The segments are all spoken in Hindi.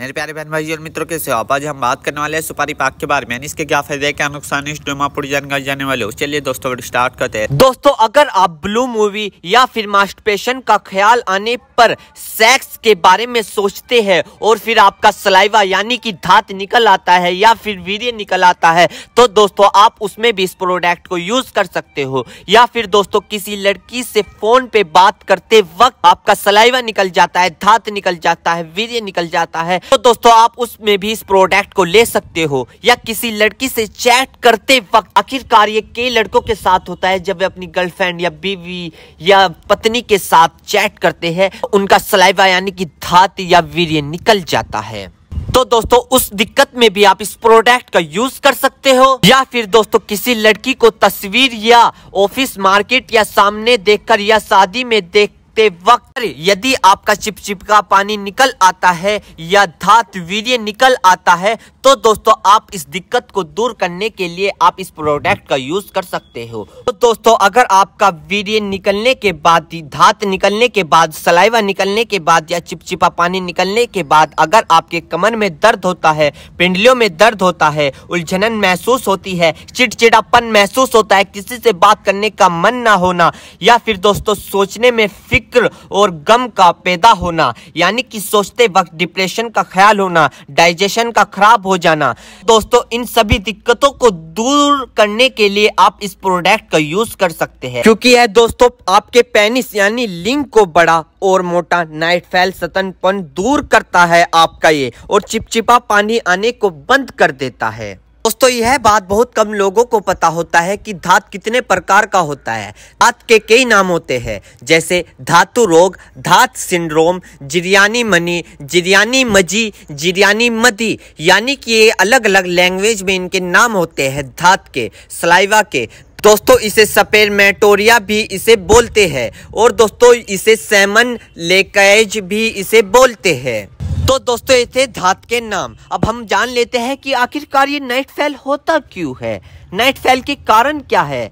मेरे प्यारे बहन भाई और मित्रों कैसे आप आज हम बात करने वाले हैं सुपारी पाक के बारे में इसके क्या फायदे क्या नुकसान है इस ड्रामा जानकारी जाने वाले हो चलिए दोस्तों स्टार्ट करते हैं दोस्तों अगर आप ब्लू मूवी या फिर मास्टपेशन का ख्याल आने पर सेक्स के बारे में सोचते हैं और फिर आपका सलाइवा यानी कि धात निकल आता है या फिर वीर निकल आता है तो दोस्तों आप उसमें भी इस प्रोडक्ट को यूज कर सकते हो या फिर दोस्तों किसी लड़की से फोन पे बात करते वक्त आपका सलाइवा निकल जाता है धात निकल जाता है वीर निकल जाता है तो दोस्तों आप उसमें भी इस प्रोडक्ट को ले सकते हो या किसी लड़की से चैट करते वक्त आखिरकार ये कई लड़कों के साथ होता है जब वे अपनी गर्लफ्रेंड या बीवी या पत्नी के साथ चैट करते हैं उनका सलाइवा यानी कि धात या वीर निकल जाता है तो दोस्तों उस दिक्कत में भी आप इस प्रोडक्ट का यूज कर सकते हो या फिर दोस्तों किसी लड़की को तस्वीर या ऑफिस मार्केट या सामने देखकर या शादी में देख करते वक्त यदि आपका चिपचिपका पानी निकल आता है या धात वीर्य निकल आता है तो दोस्तों आप इस दिक्कत को दूर करने के लिए आप इस प्रोडक्ट का यूज कर सकते हो तो दोस्तों अगर आपका वीर्य निकलने के बाद धात निकलने के बाद सलाइवा निकलने के बाद या चिपचिपा पानी निकलने के बाद अगर आपके कमर में दर्द होता है पिंडलियों में दर्द होता है उलझनन महसूस होती है चिड़चिड़ापन महसूस होता है किसी से बात करने का मन ना होना या फिर दोस्तों सोचने में फिक्र फिक्र और गम का पैदा होना यानी कि सोचते वक्त डिप्रेशन का ख्याल होना डाइजेशन का खराब हो जाना दोस्तों इन सभी दिक्कतों को दूर करने के लिए आप इस प्रोडक्ट का यूज कर सकते हैं क्योंकि यह है दोस्तों आपके पेनिस यानी लिंग को बड़ा और मोटा नाइट फैल सतनपन दूर करता है आपका ये और चिपचिपा पानी आने को बंद कर देता है दोस्तों यह बात बहुत कम लोगों को पता होता है कि धात कितने प्रकार का होता है धात के कई नाम होते हैं जैसे धातु रोग धात सिंड्रोम जिरयानी मनी जिरयानी मजी जिरयानी मदी यानी कि ये अलग अलग लैंग्वेज में इनके नाम होते हैं धात के सलाइवा के दोस्तों इसे सपेर मेटोरिया भी इसे बोलते हैं और दोस्तों इसे सेमन लेकैज भी इसे बोलते हैं तो दोस्तों इसे धात के नाम अब हम जान लेते हैं कि आखिरकार ये नाइट फैल होता क्यों है नाइट फैल के कारण क्या है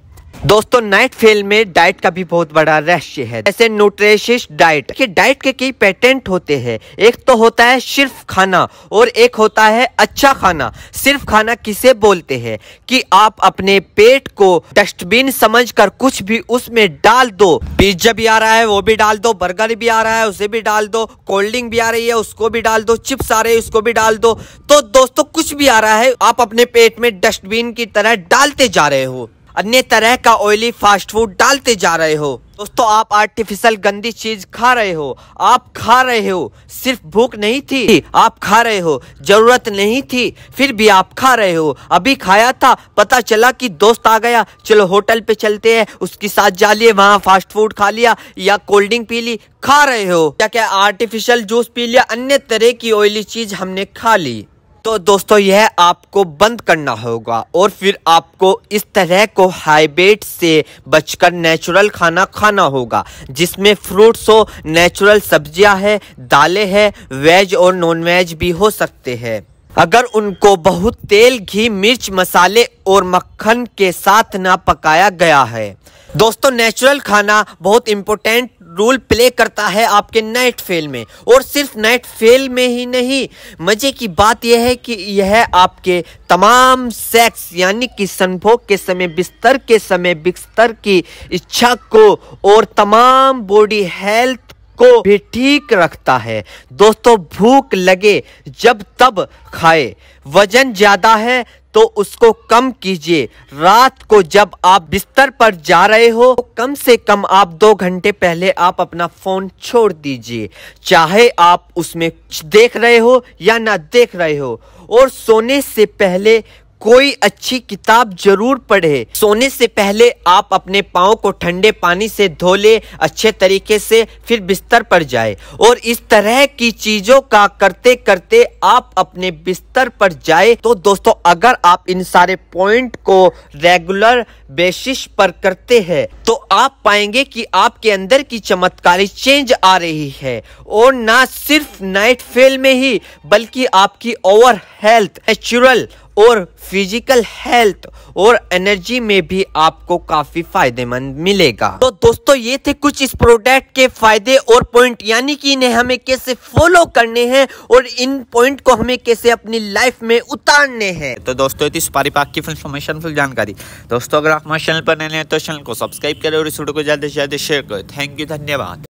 दोस्तों नाइट फेल में डाइट का भी बहुत बड़ा रहस्य है जैसे न्यूट्रिशिश डाइट के डाइट के कई पेटेंट होते हैं एक तो होता है सिर्फ खाना और एक होता है अच्छा खाना सिर्फ खाना किसे बोलते हैं कि आप अपने पेट को डस्टबिन समझकर कुछ भी उसमें डाल दो पिज्जा भी आ रहा है वो भी डाल दो बर्गर भी आ रहा है उसे भी डाल दो कोल्ड ड्रिंक भी आ रही है उसको भी डाल दो चिप्स आ रहे हैं उसको भी डाल दो तो दोस्तों कुछ भी आ रहा है आप अपने पेट में डस्टबिन की तरह डालते जा रहे हो अन्य तरह का ऑयली फास्ट फूड डालते जा रहे हो दोस्तों आप आर्टिफिशियल गंदी चीज खा रहे हो आप खा रहे हो सिर्फ भूख नहीं थी आप खा रहे हो जरूरत नहीं थी फिर भी आप खा रहे हो अभी खाया था पता चला कि दोस्त आ गया चलो होटल पे चलते हैं उसके साथ जा लिए वहाँ फास्ट फूड खा लिया या कोल्ड ड्रिंक पी ली खा रहे हो क्या क्या आर्टिफिशियल जूस पी लिया अन्य तरह की ऑयली चीज हमने खा ली तो दोस्तों यह आपको बंद करना होगा और फिर आपको इस तरह को हाइबेट से बचकर नेचुरल खाना खाना होगा जिसमें फ्रूट्स हो नेचुरल सब्जियां है दालें हैं वेज और नॉन वेज भी हो सकते हैं अगर उनको बहुत तेल घी मिर्च मसाले और मक्खन के साथ ना पकाया गया है दोस्तों नेचुरल खाना बहुत इम्पोर्टेंट रोल प्ले करता है आपके नाइट फेल में और सिर्फ नाइट फेल में ही नहीं मज़े की बात यह है कि यह आपके तमाम सेक्स यानी कि संभोग के समय बिस्तर के समय बिस्तर की इच्छा को और तमाम बॉडी हेल्थ को भी ठीक रखता है दोस्तों भूख लगे जब तब खाए वजन ज़्यादा है तो उसको कम कीजिए रात को जब आप बिस्तर पर जा रहे हो तो कम से कम आप दो घंटे पहले आप अपना फ़ोन छोड़ दीजिए चाहे आप उसमें देख रहे हो या ना देख रहे हो और सोने से पहले कोई अच्छी किताब जरूर पढ़े सोने से पहले आप अपने पाँव को ठंडे पानी से धो ले अच्छे तरीके से फिर बिस्तर पर जाए और इस तरह की चीज़ों का करते करते आप अपने बिस्तर पर जाए तो दोस्तों अगर आप इन सारे पॉइंट को रेगुलर बेसिस पर करते हैं तो आप पाएंगे कि आपके अंदर की चमत्कारी चेंज आ रही है और ना सिर्फ नाइट फेल में ही बल्कि आपकी ओवर हेल्थ नेचुरल और फिजिकल हेल्थ और एनर्जी में भी आपको काफी फायदेमंद मिलेगा तो दोस्तों ये थे कुछ इस प्रोडक्ट के फायदे और पॉइंट यानी कि इन्हें हमें कैसे फॉलो करने हैं और इन पॉइंट को हमें कैसे अपनी लाइफ में उतारने हैं तो दोस्तों थी सुपारी पाक की इन्फॉर्मेशन फुल जानकारी दोस्तों अगर आप हमारे चैनल पर नए हैं तो चैनल को सब्सक्राइब करें और इस वीडियो को ज्यादा से ज्यादा शेयर करें थैंक यू धन्यवाद